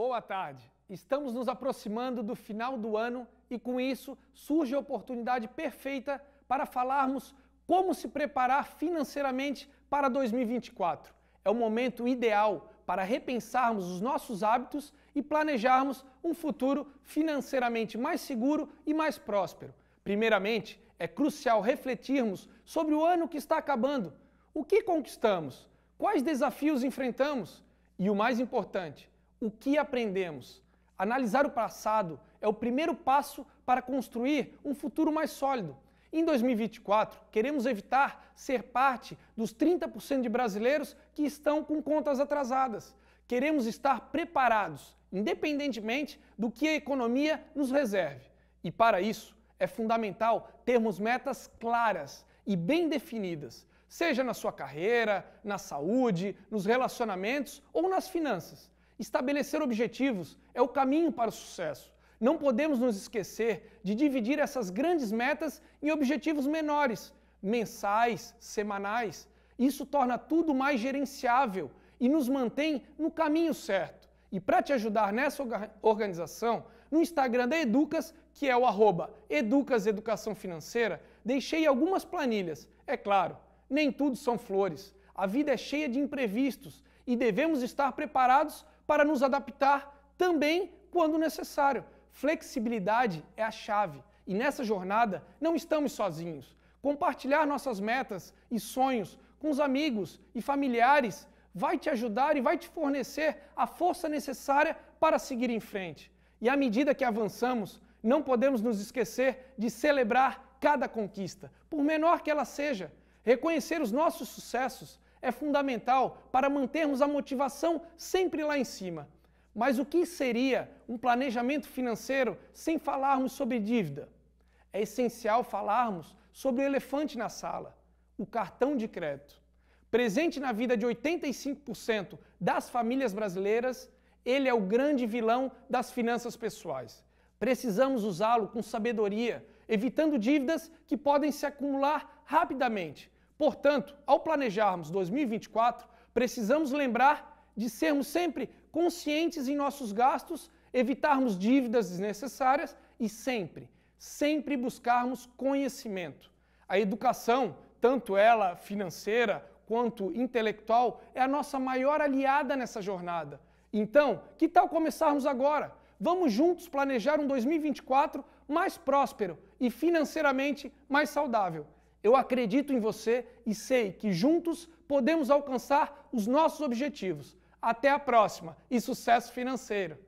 Boa tarde. Estamos nos aproximando do final do ano e com isso surge a oportunidade perfeita para falarmos como se preparar financeiramente para 2024. É o momento ideal para repensarmos os nossos hábitos e planejarmos um futuro financeiramente mais seguro e mais próspero. Primeiramente, é crucial refletirmos sobre o ano que está acabando. O que conquistamos? Quais desafios enfrentamos? E o mais importante, o que aprendemos. Analisar o passado é o primeiro passo para construir um futuro mais sólido. Em 2024, queremos evitar ser parte dos 30% de brasileiros que estão com contas atrasadas. Queremos estar preparados, independentemente do que a economia nos reserve. E para isso, é fundamental termos metas claras e bem definidas, seja na sua carreira, na saúde, nos relacionamentos ou nas finanças. Estabelecer objetivos é o caminho para o sucesso. Não podemos nos esquecer de dividir essas grandes metas em objetivos menores, mensais, semanais. Isso torna tudo mais gerenciável e nos mantém no caminho certo. E para te ajudar nessa organização, no Instagram da Educas, que é o arroba Educas Educação Financeira, deixei algumas planilhas. É claro, nem tudo são flores. A vida é cheia de imprevistos e devemos estar preparados para nos adaptar também quando necessário. Flexibilidade é a chave e nessa jornada não estamos sozinhos. Compartilhar nossas metas e sonhos com os amigos e familiares vai te ajudar e vai te fornecer a força necessária para seguir em frente. E à medida que avançamos, não podemos nos esquecer de celebrar cada conquista, por menor que ela seja, reconhecer os nossos sucessos é fundamental para mantermos a motivação sempre lá em cima. Mas o que seria um planejamento financeiro sem falarmos sobre dívida? É essencial falarmos sobre o elefante na sala, o cartão de crédito. Presente na vida de 85% das famílias brasileiras, ele é o grande vilão das finanças pessoais. Precisamos usá-lo com sabedoria, evitando dívidas que podem se acumular rapidamente Portanto, ao planejarmos 2024, precisamos lembrar de sermos sempre conscientes em nossos gastos, evitarmos dívidas desnecessárias e sempre, sempre buscarmos conhecimento. A educação, tanto ela financeira quanto intelectual, é a nossa maior aliada nessa jornada. Então, que tal começarmos agora? Vamos juntos planejar um 2024 mais próspero e financeiramente mais saudável. Eu acredito em você e sei que juntos podemos alcançar os nossos objetivos. Até a próxima e sucesso financeiro!